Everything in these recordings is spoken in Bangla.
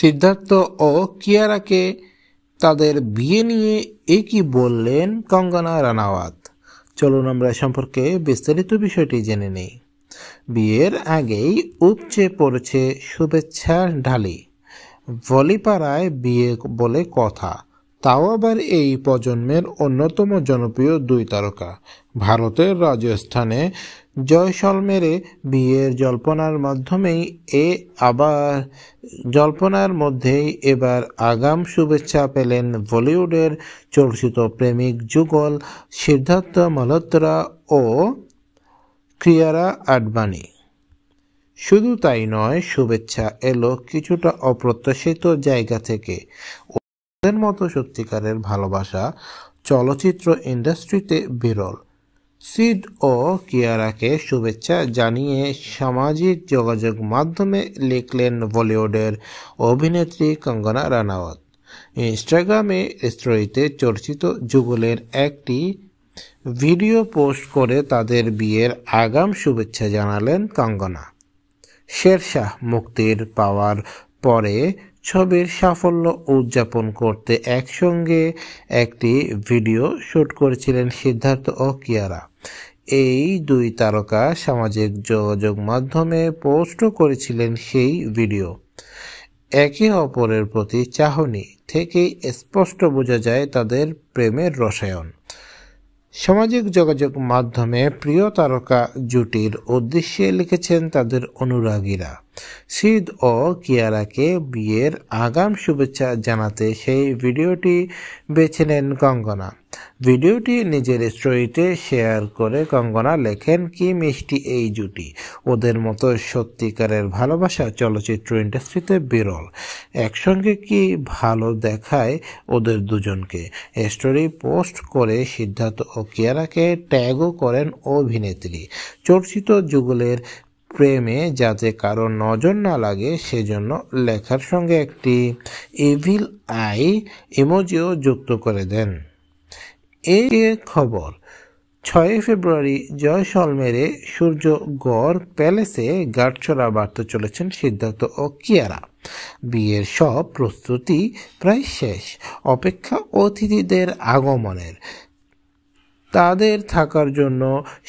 সিদ্ধার্থ ও কিয়ারাকে তাদের বিয়ে নিয়ে একই বললেন কঙ্গনা রানাওয়াত চলুন আমরা সম্পর্কে বিস্তারিত বিষয়টি জেনে নেই বিয়ের আগেই উপচে পড়েছে শুভেচ্ছার ঢালি বলিপাড়ায় বিয়ে বলে কথা তাও আবার এই প্রজন্মের অন্যতম জনপ্রিয় দুই তারকা ভারতের রাজস্থানে জয়সলমেরে বিয়ের জল্পনার মাধ্যমেই এ আবার জল্পনার মধ্যেই এবার আগাম শুভেচ্ছা পেলেন বলিউডের চর্চিত প্রেমিক যুগল সিদ্ধার্থ মালহোত্রা ও ক্রিয়ারা আডবাণী শুধু তাই নয় শুভেচ্ছা এলো কিছুটা অপ্রত্যাশিত জায়গা থেকে তাদের মতো সত্যিকারের ভালোবাসা চলচ্চিত্র ইন্ডাস্ট্রিতে বিরল সিড ও কিয়ারাকে শুভেচ্ছা জানিয়ে সামাজিক যোগাযোগ মাধ্যমে লিখলেন বলিউডের অভিনেত্রী কঙ্গনা রানাওয়াত ইনস্টাগ্রামে স্ত্রীতে চর্চিত যুগলের একটি ভিডিও পোস্ট করে তাদের বিয়ের আগাম শুভেচ্ছা জানালেন কঙ্গনা শেরশাহ মুক্তির পাওয়ার পরে ছবির সাফল্য উদযাপন করতে একসঙ্গে একটি ভিডিও শ্যুট করেছিলেন সিদ্ধার্থ ও কিয়ারা এই দুই তারকা সামাজিক যোগাযোগ মাধ্যমে পোস্টও করেছিলেন সেই ভিডিও একে অপরের প্রতি চাহনি থেকে স্পষ্ট বোঝা যায় তাদের প্রেমের রসায়ন সামাজিক যোগাযোগ মাধ্যমে প্রিয় তারকা জুটির উদ্দেশ্যে লিখেছেন তাদের অনুরাগীরা সিদ ও কিয়ারাকে বিয়ের আগাম শুভেচ্ছা জানাতে সেই ভিডিওটি বেছে নেন কঙ্গনা ভিডিওটি নিজের স্টোরিতে শেয়ার করে কঙ্গনা লেখেন কি মিষ্টি এই জুটি ওদের মতো সত্যিকারের ভালোবাসা চলচ্চিত্র ইন্ডাস্ট্রিতে বিরল একসঙ্গে কি ভালো দেখায় ওদের দুজনকে স্টোরি পোস্ট করে সিদ্ধার্থ ও কিয়ারাকে ট্যাগও করেন অভিনেত্রী চর্চিত যুগলের প্রেমে যাতে কারো নজর না লাগে সেজন্য লেখার সঙ্গে একটি এভিল আই ইমোজিও যুক্ত করে দেন এই খবর ছয় ফেব্রুয়ারি জয়সলমেরে সূর্য গড় প্যালেসে গাঠছড়া বার্তা চলেছেন সিদ্ধার্থ ও কিয়ারা বিয়ের সব প্রস্তুতি প্রায় শেষ অপেক্ষা অতিথিদের আগমনের তাদের থাকার জন্য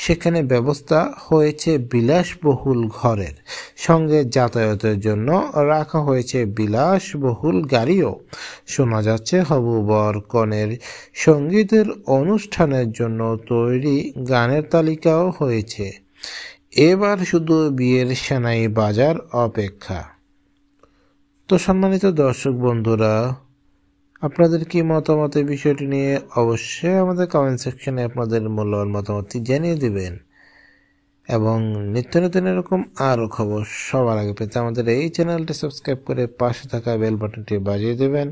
সেখানে ব্যবস্থা হয়েছে বিলাসবহুল ঘরের সঙ্গে যাতায়াতের জন্য রাখা হয়েছে বিলাসবহুল গাড়িও শোনা যাচ্ছে হবু বর কনের সঙ্গীতের অনুষ্ঠানের জন্য তৈরি গানের তালিকাও হয়েছে এবার শুধু বিয়ের সেনাই বাজার অপেক্ষা তো সম্মানিত দর্শক বন্ধুরা আপনাদের কি মতামত এই বিষয়টি নিয়ে অবশ্যই আমাদের কমেন্ট সেকশনে আপনাদের মূল্যবান মতামতটি জানিয়ে দিবেন এবং নিত্য নতুন এরকম আরও খবর সবার আগে পেতে আমাদের এই চ্যানেলটি সাবস্ক্রাইব করে পাশে থাকা বেল বাটনটি বাজিয়ে দেবেন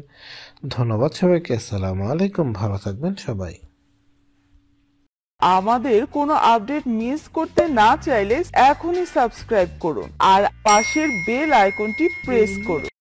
ধন্যবাদ সবাইকে আসসালামু আলাইকুম ভালো থাকবেন সবাই আমাদের কোনো আপডেট মিস করতে না চাইলে এখনই সাবস্ক্রাইব করুন আর পাশের বেল আইকনটি প্রেস করুন